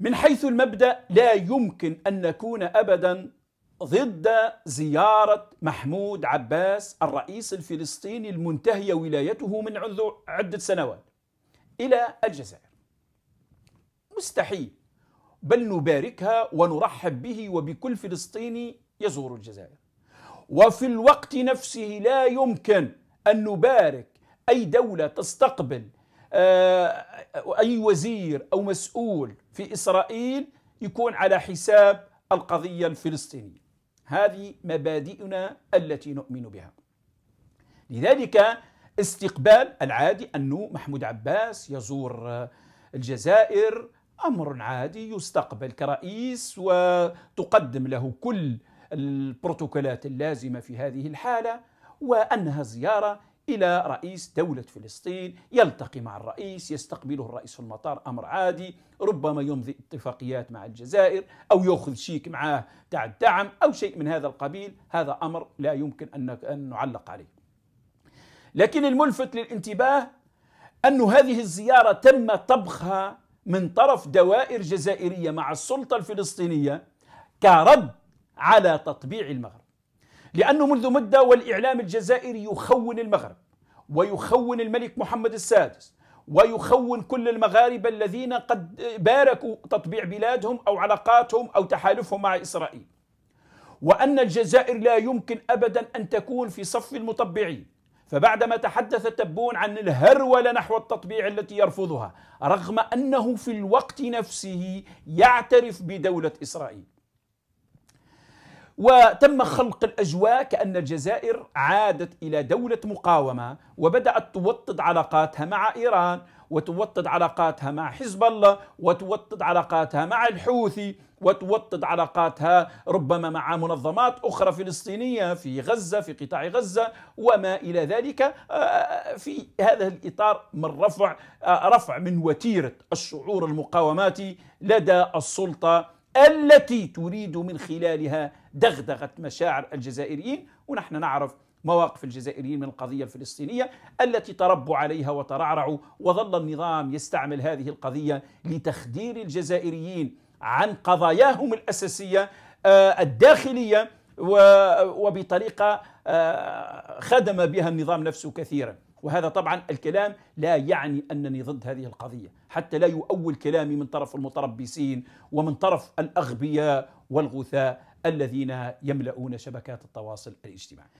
من حيث المبدا لا يمكن ان نكون ابدا ضد زياره محمود عباس الرئيس الفلسطيني المنتهيه ولايته من منذ عده سنوات الى الجزائر مستحيل بل نباركها ونرحب به وبكل فلسطيني يزور الجزائر وفي الوقت نفسه لا يمكن ان نبارك اي دوله تستقبل آه، أي وزير أو مسؤول في إسرائيل يكون على حساب القضية الفلسطينية هذه مبادئنا التي نؤمن بها لذلك استقبال العادي أنه محمود عباس يزور الجزائر أمر عادي يستقبل كرئيس وتقدم له كل البروتوكولات اللازمة في هذه الحالة وأنها زيارة إلى رئيس دولة فلسطين يلتقي مع الرئيس يستقبله الرئيس في المطار أمر عادي ربما يمضي اتفاقيات مع الجزائر أو يأخذ شيك معاه تاع الدعم أو شيء من هذا القبيل هذا أمر لا يمكن أن نعلق عليه لكن الملفت للانتباه أن هذه الزيارة تم طبخها من طرف دوائر جزائرية مع السلطة الفلسطينية كرد على تطبيع المغرب لأنه منذ مدة والإعلام الجزائري يخون المغرب ويخون الملك محمد السادس ويخون كل المغاربة الذين قد باركوا تطبيع بلادهم أو علاقاتهم أو تحالفهم مع إسرائيل وأن الجزائر لا يمكن أبدا أن تكون في صف المطبعين فبعدما تحدث تبون عن الهرولة نحو التطبيع التي يرفضها رغم أنه في الوقت نفسه يعترف بدولة إسرائيل وتم خلق الأجواء كأن الجزائر عادت إلى دولة مقاومة وبدأت توطد علاقاتها مع إيران وتوطد علاقاتها مع حزب الله وتوطد علاقاتها مع الحوثي وتوطد علاقاتها ربما مع منظمات أخرى فلسطينية في غزة في قطاع غزة وما إلى ذلك آه، آه، في هذا الإطار من رفع آه، رفع من وتيرة الشعور المقاوماتي لدى السلطة التي تريد من خلالها دغدغة مشاعر الجزائريين ونحن نعرف مواقف الجزائريين من القضية الفلسطينية التي تربوا عليها وترعرعوا وظل النظام يستعمل هذه القضية لتخدير الجزائريين عن قضاياهم الأساسية آه، الداخلية وبطريقة آه، خدم بها النظام نفسه كثيراً وهذا طبعا الكلام لا يعني انني ضد هذه القضيه حتى لا يؤول كلامي من طرف المتربصين ومن طرف الاغبياء والغثاء الذين يملؤون شبكات التواصل الاجتماعي